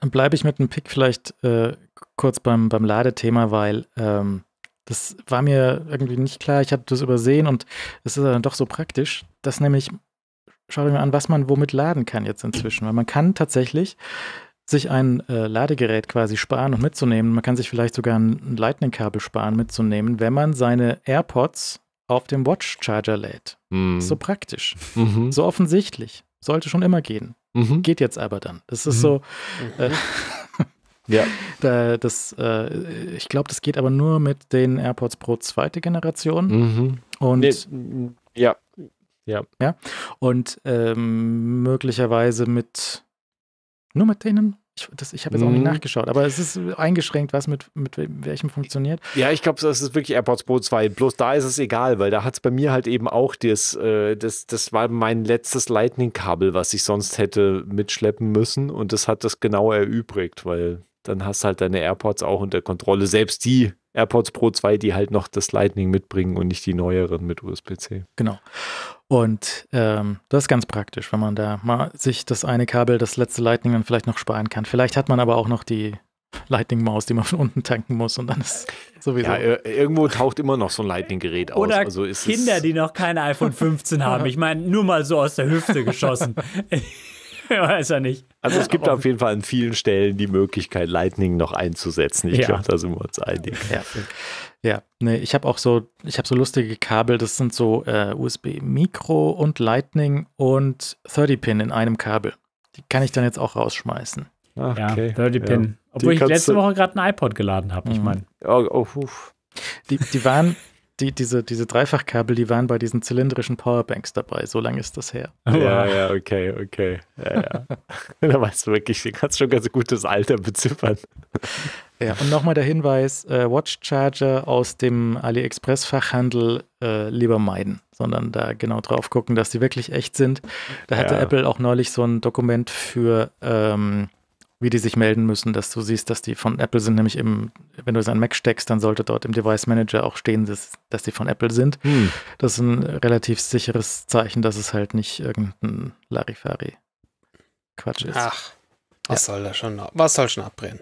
bleibe ich mit einem Pick vielleicht äh, kurz beim, beim Ladethema, weil ähm, das war mir irgendwie nicht klar. Ich habe das übersehen und es ist dann doch so praktisch, dass nämlich, schau dir mal an, was man womit laden kann jetzt inzwischen. Weil man kann tatsächlich sich ein äh, Ladegerät quasi sparen und mitzunehmen. Man kann sich vielleicht sogar ein Lightning-Kabel sparen mitzunehmen, wenn man seine AirPods auf dem Watch-Charger lädt. Mm. So praktisch. Mhm. So offensichtlich. Sollte schon immer gehen. Mhm. Geht jetzt aber dann. Das ist mhm. so. Äh, ja. Da, das, äh, ich glaube, das geht aber nur mit den AirPods Pro zweite Generation. Mhm. Und nee, ja. Ja. ja. Und ähm, möglicherweise mit nur mit denen ich, ich habe jetzt auch nicht mhm. nachgeschaut, aber es ist eingeschränkt, was mit, mit welchem funktioniert. Ja, ich glaube, das ist wirklich AirPods Pro 2. Bloß da ist es egal, weil da hat es bei mir halt eben auch das, äh, das, das war mein letztes Lightning-Kabel, was ich sonst hätte mitschleppen müssen und das hat das genau erübrigt, weil dann hast du halt deine AirPods auch unter Kontrolle. Selbst die AirPods Pro 2, die halt noch das Lightning mitbringen und nicht die neueren mit USB-C. Genau. Und ähm, das ist ganz praktisch, wenn man da mal sich das eine Kabel, das letzte Lightning dann vielleicht noch sparen kann. Vielleicht hat man aber auch noch die Lightning-Maus, die man von unten tanken muss und dann ist sowieso. Ja, irgendwo taucht immer noch so ein Lightning-Gerät aus. Oder also Kinder, die noch kein iPhone 15 haben. Ich meine, nur mal so aus der Hüfte geschossen. ja, ist er nicht. Also es gibt Aber auf jeden Fall an vielen Stellen die Möglichkeit, Lightning noch einzusetzen. Ich ja. glaube, da sind wir uns einig. Ja, ja. nee, ich habe auch so, ich habe so lustige Kabel, das sind so äh, USB mikro und Lightning und 30-Pin in einem Kabel. Die kann ich dann jetzt auch rausschmeißen. Ach, ja, okay. 30-Pin. Ja. Obwohl die ich letzte Woche gerade ein iPod geladen habe, mhm. ich meine. Oh, oh, die, die waren, die, diese, diese Dreifachkabel, die waren bei diesen zylindrischen Powerbanks dabei. So lange ist das her. Ja, ja, okay, okay. Ja, ja. da weißt du wirklich, du kannst schon ganz gutes Alter beziffern. Ja, und nochmal der Hinweis: äh, Charger aus dem AliExpress-Fachhandel äh, lieber meiden, sondern da genau drauf gucken, dass die wirklich echt sind. Da hatte ja. Apple auch neulich so ein Dokument für. Ähm, wie die sich melden müssen, dass du siehst, dass die von Apple sind, nämlich im, wenn du es an Mac steckst, dann sollte dort im Device Manager auch stehen, dass, dass die von Apple sind. Hm. Das ist ein relativ sicheres Zeichen, dass es halt nicht irgendein Larifari Quatsch ist. Ach, was ja. soll da schon, was soll schon abbrennen?